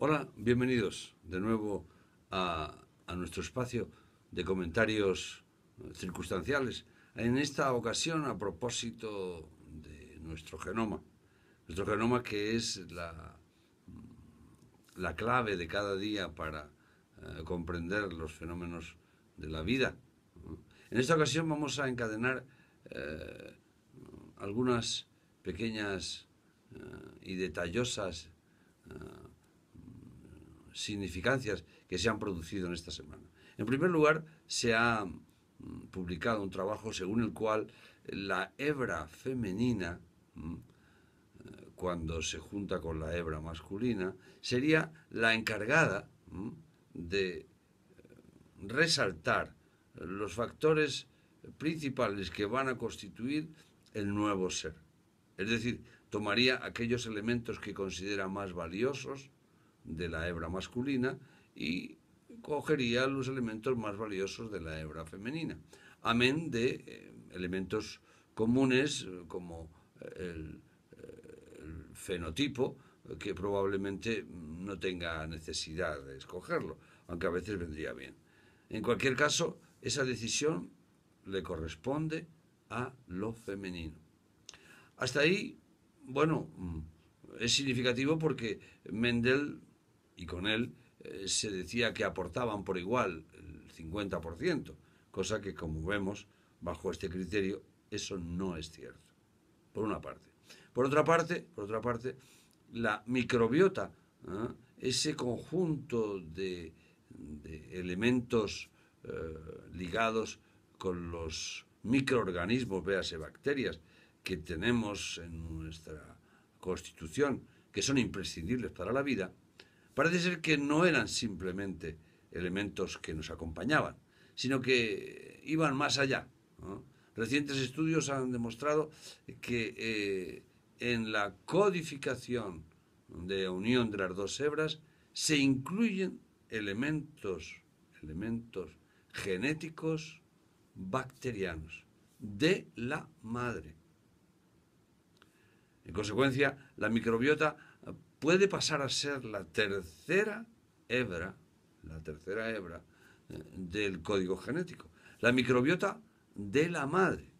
Hola, bienvenidos de nuevo a, nuestro espacio de comentarios eh, circunstanciales. En esta ocasión a propósito de nuestro genoma. Nuestro genoma que es la, clave de cada día para eh, comprender los fenómenos de la vida. En esta ocasión vamos a encadenar eh, algunas pequeñas y detallosas significancias que se han producido en esta semana. En primer lugar, se ha mm, publicado un trabajo según el cual la hebra femenina, mm, eh, cuando se junta con la hebra masculina, sería la encargada mm, de eh, resaltar los factores principales que van a constituir el nuevo ser. Es decir, tomaría aquellos elementos que considera más valiosos, de la hebra masculina y cogería los elementos más valiosos de la hebra femenina, amén de eh, elementos comunes como eh, eh, el, fenotipo, que probablemente no tenga necesidad de escogerlo, aunque a veces vendría bien. En cualquier caso, esa decisión le corresponde a lo femenino. Hasta ahí, bueno, mm, es significativo porque Mendel y con él eh, se decía que aportaban por igual el 50%, cosa que como vemos, bajo este criterio, eso no es cierto, por una parte. Por otra parte, por otra parte la microbiota, ¿eh? ese conjunto de, elementos eh, ligados con los microorganismos, véase bacterias, que tenemos en nuestra constitución, que son imprescindibles para la vida, Parece ser que no eran simplemente elementos que nos acompañaban, sino que iban más allá. Recientes estudios han demostrado que eh, en la codificación de unión de las dos hebras se incluyen elementos, elementos genéticos bacterianos de la madre. En consecuencia, la microbiota puede pasar a ser la tercera hebra, la tercera hebra eh, del código genético. La microbiota de la madre.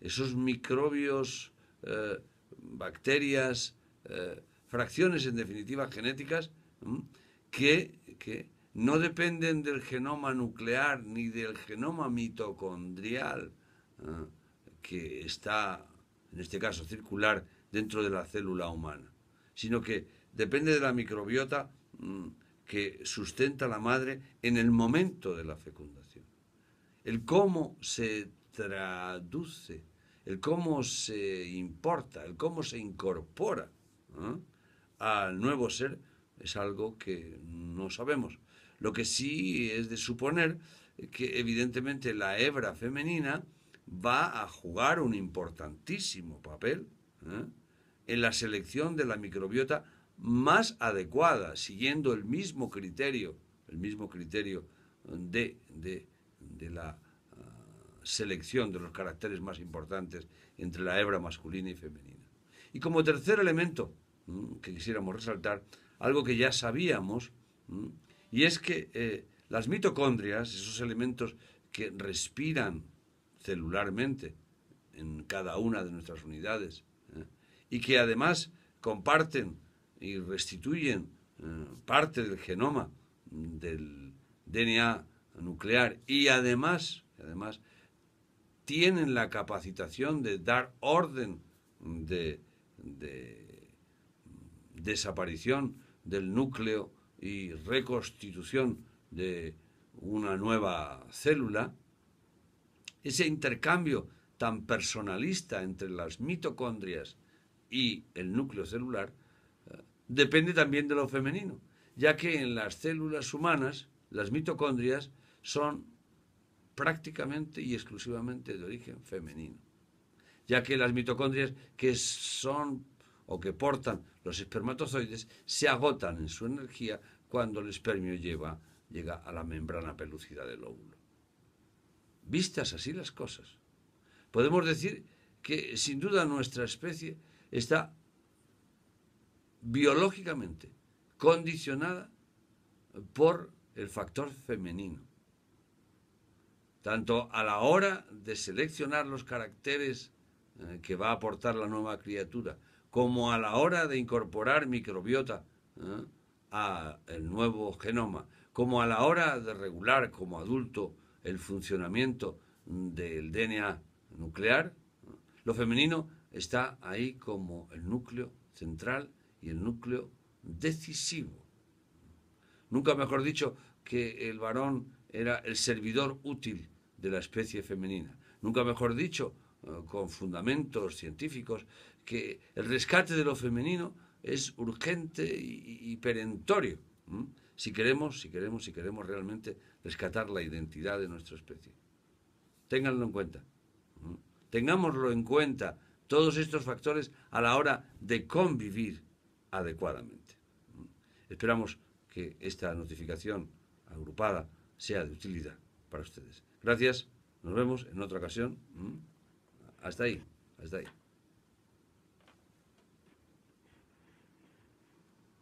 Esos microbios, eh, bacterias, eh, fracciones en definitiva genéticas que, no dependen del genoma nuclear ni del genoma mitocondrial que está, en este caso, circular dentro de la célula humana sino que depende de la microbiota mm, que sustenta la madre en el momento de la fecundación. El cómo se traduce, el cómo se importa, el cómo se incorpora ¿eh? al nuevo ser es algo que no sabemos. Lo que sí es de suponer que evidentemente la hebra femenina va a jugar un importantísimo papel ¿eh? en la selección de la microbiota más adecuada, siguiendo el mismo criterio, el mismo criterio de, la ah, selección de los caracteres más importantes entre la hebra masculina y femenina. Y como tercer elemento mm, que quisiéramos resaltar, algo que ya sabíamos, mm, y es que eh, las mitocondrias, esos elementos que respiran celularmente en cada una de nuestras unidades, y que además comparten y restituyen eh, parte del genoma del DNA nuclear y además, además tienen la capacitación de dar orden de desaparición del núcleo y reconstitución de una nueva célula, ese intercambio tan personalista entre las mitocondrias y el núcleo celular eh, depende también de lo femenino, ya que en las células humanas las mitocondrias son prácticamente y exclusivamente de origen femenino, ya que las mitocondrias que son o que portan los espermatozoides se agotan en su energía cuando el espermio llega a la membrana pelúcida del óvulo. Vistas así las cosas, podemos decir que sin duda nuestra especie está biológicamente condicionada por el factor femenino. Tanto a la hora de seleccionar los caracteres eh, que va a aportar la nueva criatura, como a la hora de incorporar microbiota eh, a al nuevo genoma, como a la hora de regular como adulto el funcionamiento del DNA nuclear, lo femenino está ahí como el núcleo central y el núcleo decisivo. Nunca mejor dicho que el varón era el servidor útil de la especie femenina. Nunca mejor dicho, eh, con fundamentos científicos, que el rescate de lo femenino es urgente y, perentorio. Si queremos, si queremos, si queremos realmente rescatar la identidad de nuestra especie. Ténganlo en cuenta. Tengámoslo en cuenta todos estos factores a la hora de convivir adecuadamente. Esperamos que esta notificación agrupada sea de utilidad para ustedes. Gracias, nos vemos en otra ocasión. Mm. Hasta ahí, hasta ahí.